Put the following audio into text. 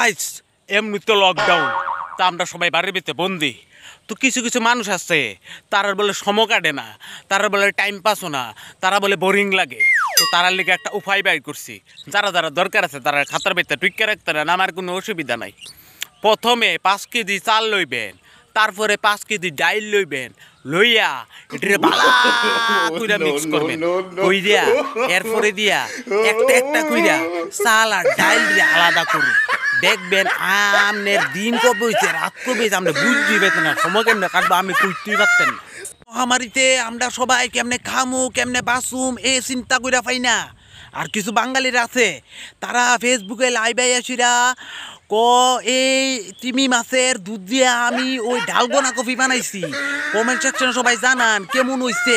nice এমনি তো lockdown তা আমরা সবাই বাড়ির ভিতরে বন্দি তো কিছু কিছু মানুষ আছে তারা বলে সম কাটে না তারা বলে টাইম পাসও না তারা বলে বোরিং লাগে তো তারা লিগে একটা উপায় ব্যয় করছি যারা যারা দরকার আছে তারা খাতার ভিতরে টুইকা রাখতে না আমার কোনো অসুবিধা নাই প্রথমে পাঁচ কেজি চাল লইবেন তারপরে পাঁচ কেজি ডাইল লইবেন লইয়া এটারে বালা কইরা মিক্স করবেন এরপরে দিয়া একটা একটা কইরা চাল আর ডাইল দিয়া আলাদা করুন দেখবেন আমনের দিন কবে হয়েছে রাত কবে হয়েছে আমরা বুঝতেই পেতেন না সময় কেমনে কাটবো আমি বুঝতেই পারতেন মহামারীতে আমরা সবাই কেমনে খামু কেমনে বাসুম এ চিন্তা করে পাই না আর কিছু বাঙালির আছে তারা ফেসবুকে লাইভ আসিরা ক এই তিমি মাছের দুধ দিয়ে আমি ওই ডালগোনা কফি বানাইছি কমেন্ট সেকশনে সবাই জানান কেমন হইছে